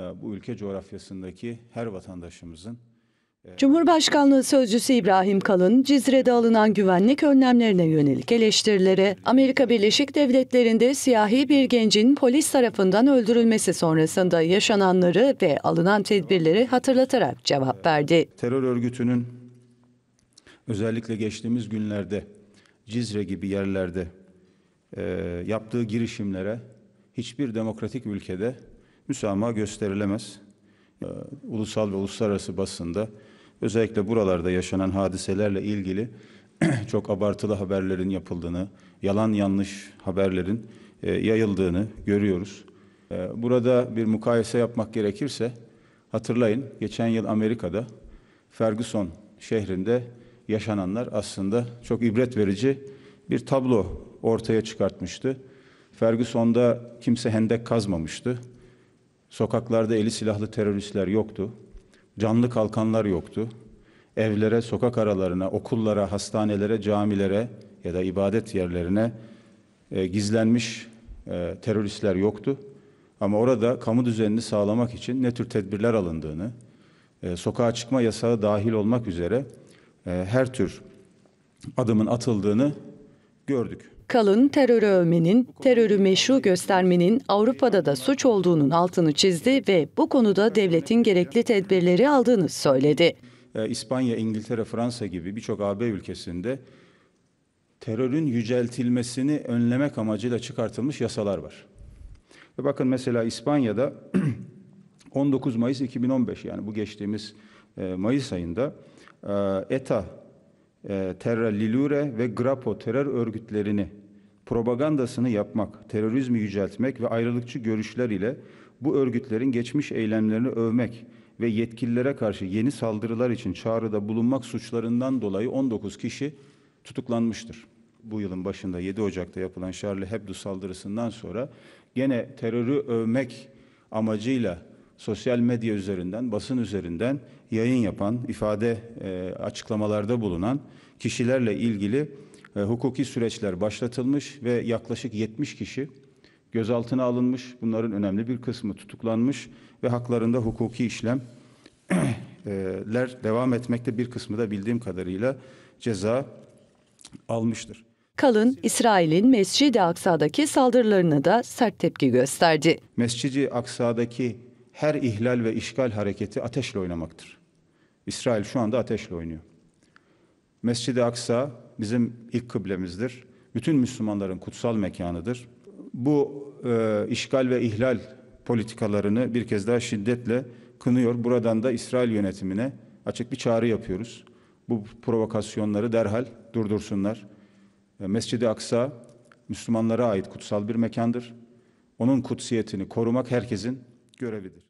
E, bu ülke coğrafyasındaki her vatandaşımızın e, Cumhurbaşkanlığı Sözcüsü İbrahim Kalın, Cizre'de alınan güvenlik önlemlerine yönelik eleştirilere, Amerika Birleşik Devletleri'nde siyahi bir gencin polis tarafından öldürülmesi sonrasında yaşananları ve alınan tedbirleri hatırlatarak cevap e, verdi. Terör örgütünün özellikle geçtiğimiz günlerde Cizre gibi yerlerde yaptığı girişimlere hiçbir demokratik ülkede müsamaha gösterilemez. Ee, ulusal ve uluslararası basında özellikle buralarda yaşanan hadiselerle ilgili çok abartılı haberlerin yapıldığını, yalan yanlış haberlerin e, yayıldığını görüyoruz. Ee, burada bir mukayese yapmak gerekirse hatırlayın geçen yıl Amerika'da Ferguson şehrinde yaşananlar aslında çok ibret verici bir tablo ortaya çıkartmıştı. Ferguson'da kimse hendek kazmamıştı. Sokaklarda eli silahlı teröristler yoktu. Canlı kalkanlar yoktu. Evlere, sokak aralarına, okullara, hastanelere, camilere ya da ibadet yerlerine e, gizlenmiş e, teröristler yoktu. Ama orada kamu düzenini sağlamak için ne tür tedbirler alındığını, e, sokağa çıkma yasağı dahil olmak üzere e, her tür adımın atıldığını gördük. Kalın terörü övmenin, terörü meşru göstermenin Avrupa'da da suç olduğunun altını çizdi ve bu konuda devletin gerekli tedbirleri aldığını söyledi. E, İspanya, İngiltere, Fransa gibi birçok AB ülkesinde terörün yüceltilmesini önlemek amacıyla çıkartılmış yasalar var. Ve bakın mesela İspanya'da 19 Mayıs 2015 yani bu geçtiğimiz e, Mayıs ayında e, ETA e, Terra Lilure ve Grapo terör örgütlerini propagandasını yapmak, terörizmi yüceltmek ve ayrılıkçı görüşler ile bu örgütlerin geçmiş eylemlerini övmek ve yetkililere karşı yeni saldırılar için çağrıda bulunmak suçlarından dolayı 19 kişi tutuklanmıştır. Bu yılın başında 7 Ocak'ta yapılan Charlie Hebdo saldırısından sonra gene terörü övmek amacıyla sosyal medya üzerinden, basın üzerinden yayın yapan, ifade e, açıklamalarda bulunan kişilerle ilgili e, hukuki süreçler başlatılmış ve yaklaşık 70 kişi gözaltına alınmış. Bunların önemli bir kısmı tutuklanmış ve haklarında hukuki işlemler e, devam etmekte. Bir kısmı da bildiğim kadarıyla ceza almıştır. Kalın, İsrail'in Mescid-i Aksa'daki saldırılarına da sert tepki gösterdi. Mescid-i Aksa'daki her ihlal ve işgal hareketi ateşle oynamaktır. İsrail şu anda ateşle oynuyor. Mescid-i Aksa bizim ilk kıblemizdir. Bütün Müslümanların kutsal mekanıdır. Bu e, işgal ve ihlal politikalarını bir kez daha şiddetle kınıyor. Buradan da İsrail yönetimine açık bir çağrı yapıyoruz. Bu provokasyonları derhal durdursunlar. E, Mescid-i Aksa Müslümanlara ait kutsal bir mekandır. Onun kutsiyetini korumak herkesin görevidir.